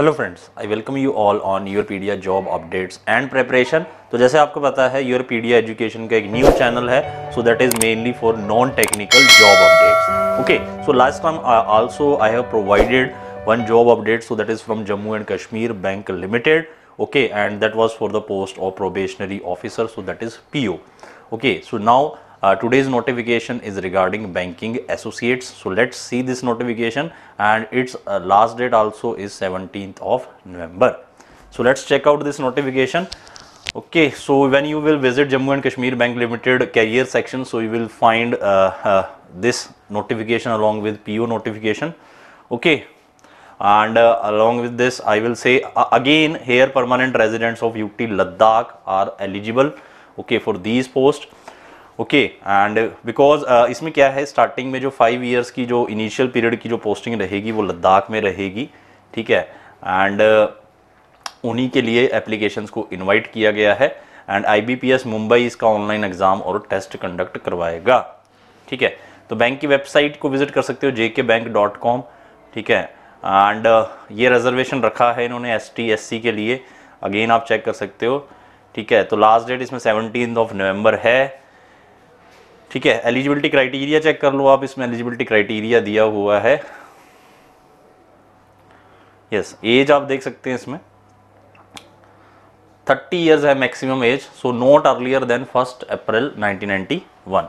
Hello friends I welcome you all on your pedia job updates and preparation तो जैसे आपको पता है योर पीडिया एजुकेशन का एक न्यू चैनल है so that is mainly for non technical job updates okay so last time also I have provided one job update so that is from Jammu and Kashmir bank limited okay and that was for the post of probationary officer so that is P okay so now Uh, today's notification is regarding banking associates. So let's see this notification and its uh, last date also is 17th of November. So let's check out this notification. Okay, so when you will visit Jammu and Kashmir Bank Limited career section, so you will find uh, uh this notification along with PO notification. Okay, and uh, along with this I will say uh, again here permanent residents of UT Ladakh are eligible okay for these posts okay and because इसमें क्या है starting में जो five years की जो initial period की जो posting रहेगी वो लद्दाख में रहेगी ठीक है एंड uh, उन्हीं के लिए एप्लीकेशंस को इनवाइट किया गया है एंड आईबीपीएस मुंबई इसका ऑनलाइन एग्जाम और टेस्ट कंडक्ट करवाएगा ठीक है तो बैंक की वेबसाइट को विजिट कर सकते हो जेके बैंक डॉट कॉम ठीक है एंड uh, ये रिजर्वेशन रखा है इन्होंने एस टी एस सी के लिए अगेन आप चेक कर सकते हो ठीक है तो लास्ट डेट इसमें सेवनटीन ऑफ नवंबर है ठीक है एलिजिबिलिटी क्राइटेरिया चेक कर लो आप इसमें एलिजिबिलिटी क्राइटेरिया दिया हुआ है यस yes, एज आप देख सकते हैं इसमें 30 इयर्स है maximum age so not earlier than first April 1991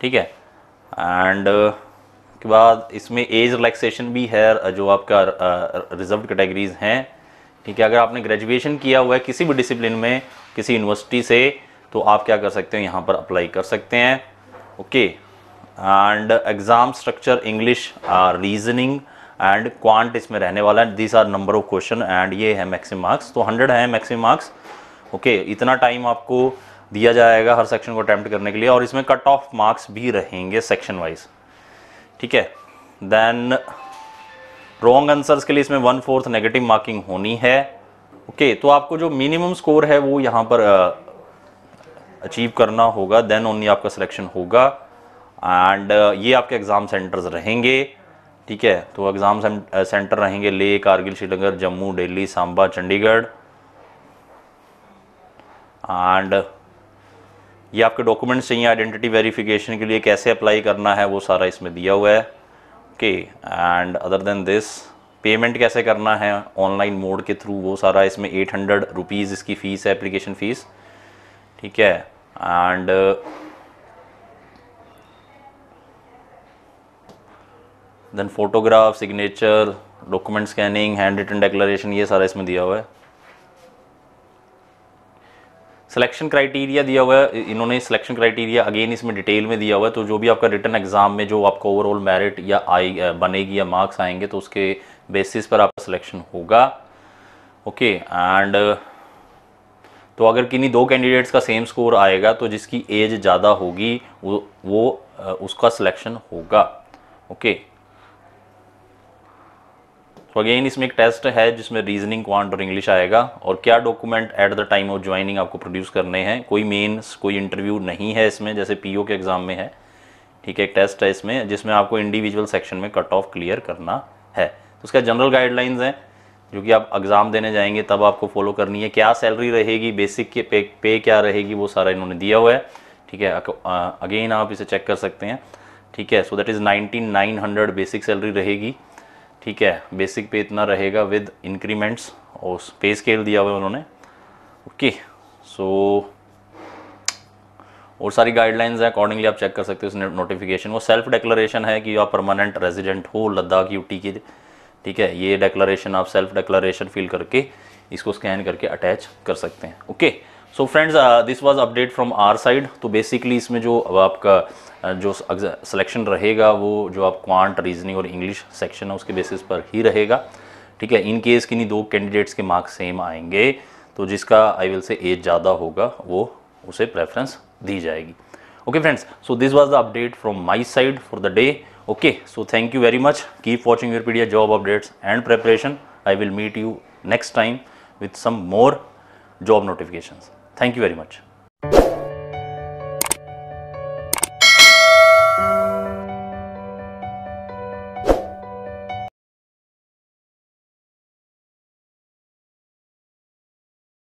ठीक है एंड uh, के बाद इसमें एज रिलैक्सेशन भी है जो आपका रिजर्व uh, कैटेगरीज हैं ठीक है अगर आपने ग्रेजुएशन किया हुआ है किसी भी डिसिप्लिन में किसी यूनिवर्सिटी से तो आप क्या कर सकते हैं यहाँ पर अप्लाई कर सकते हैं okay and exam structure english uh, reasoning and quant इसमें रहने वाला है this are number of question and ये है मैक्सिम मार्क्स तो हंड्रेड है मैक्सिम मार्क्स ओके इतना टाइम आपको दिया जाएगा हर सेक्शन को अटैम्प्ट करने के लिए और इसमें कट ऑफ मार्क्स भी रहेंगे सेक्शन वाइज ठीक है देन रॉन्ग आंसर्स के लिए इसमें वन फोर्थ नेगेटिव मार्किंग होनी है ओके okay, तो आपको जो मिनिमम स्कोर है वो यहाँ पर uh, अचीव करना होगा देन ओनली आपका सिलेक्शन होगा एंड uh, ये आपके एग्ज़ाम सेंटर्स रहेंगे ठीक है तो एग्ज़ाम सेंटर uh, रहेंगे ले कारगिल श्रीनगर जम्मू दिल्ली सांबा चंडीगढ़ एंड ये आपके डॉक्यूमेंट्स चाहिए आइडेंटिटी वेरिफिकेशन के लिए कैसे अप्लाई करना है वो सारा इसमें दिया हुआ है okay and other than this payment कैसे करना है ऑनलाइन मोड के थ्रू वो सारा इसमें एट हंड्रेड रुपीज़ इसकी फ़ीस है एप्लीकेशन फ़ीस ठीक है and then photograph signature document scanning hand written declaration ये सारा इसमें दिया हुआ है सिलेक्शन क्राइटेरिया दिया हुआ है इन्होंने सिलेक्शन क्राइटेरिया अगेन इसमें डिटेल में दिया हुआ है तो जो भी आपका रिटर्न एग्जाम में जो आपका ओवरऑल मेरिट या आई बनेगी या मार्क्स आएंगे तो उसके बेसिस पर आपका सिलेक्शन होगा ओके एंड तो अगर किन्हीं दो कैंडिडेट्स का सेम स्कोर आएगा तो जिसकी एज ज़्यादा होगी वो उसका सिलेक्शन होगा ओके तो अगेन इसमें एक टेस्ट है जिसमें रीजनिंग क्वांट और इंग्लिश आएगा और क्या document at the time of joining आपको प्रोड्यूस करने हैं कोई मेन्स कोई इंटरव्यू नहीं है इसमें जैसे पीओ के एग्ज़ाम में है ठीक है एक टेस्ट है इसमें जिसमें आपको इंडिविजुअल सेक्शन में कट ऑफ क्लियर करना है तो उसका जनरल गाइडलाइंस हैं जो कि आप एग्ज़ाम देने जाएंगे तब आपको फॉलो करनी है क्या सैलरी रहेगी बेसिक के पे पे क्या रहेगी वो सारा इन्होंने दिया हुआ है ठीक है अगेन आप इसे चेक कर सकते हैं ठीक है so that is nineteen nine hundred basic salary रहेगी ठीक है बेसिक पे इतना रहेगा विद इंक्रीमेंट्स और पे स्केल दिया हुआ है उन्होंने ओके सो और सारी गाइडलाइंस हैं अकॉर्डिंगली आप चेक कर सकते हो नोटिफिकेशन वो सेल्फ डिक्लेरेशन है कि आप परमानेंट रेजिडेंट हो लद्दाख यूटी के ठीक है ये डेक्लरेशन आप सेल्फ डेक्लरेशन फिल करके इसको स्कैन करके अटैच कर सकते हैं okay so friends this was update from our side तो बेसिकली इसमें जो अब आपका uh, जो सिलेक्शन रहेगा वो जो आप क्वांट रीजनिंग और इंग्लिश सेक्शन है उसके बेसिस पर ही रहेगा ठीक है इन केस किन्हीं दो कैंडिडेट्स के मार्क्स सेम आएंगे तो जिसका आई विल से एज ज़्यादा होगा वो उसे प्रेफरेंस दी जाएगी okay friends so this was the update from my side for the day Okay, so thank you very much. Keep watching Wikipedia job updates and preparation. I will meet you next time with some more job notifications. Thank you very much.